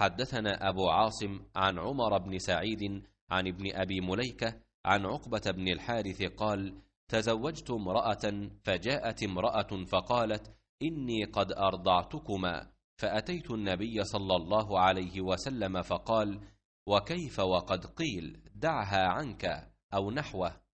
حدثنا أبو عاصم عن عمر بن سعيد عن ابن أبي مليكة عن عقبة بن الحارث قال تزوجت امرأة فجاءت امرأة فقالت إني قد أرضعتكما فأتيت النبي صلى الله عليه وسلم فقال وكيف وقد قيل دعها عنك أو نحوه